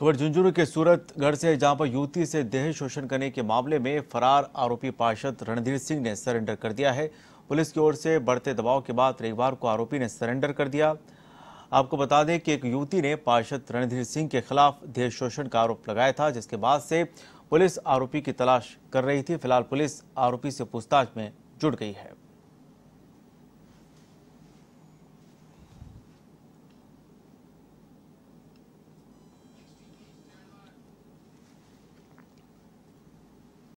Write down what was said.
खबर झुंझुनू के सूरतगढ़ से जहां पर युवती से देह शोषण करने के मामले में फरार आरोपी पार्षद रणधीर सिंह ने सरेंडर कर दिया है पुलिस की ओर से बढ़ते दबाव के बाद रविवार को आरोपी ने सरेंडर कर दिया आपको बता दें कि एक युवती ने पार्षद रणधीर सिंह के खिलाफ देह शोषण का आरोप लगाया था जिसके बाद से पुलिस आरोपी की तलाश कर रही थी फिलहाल पुलिस आरोपी से पूछताछ में जुट गई है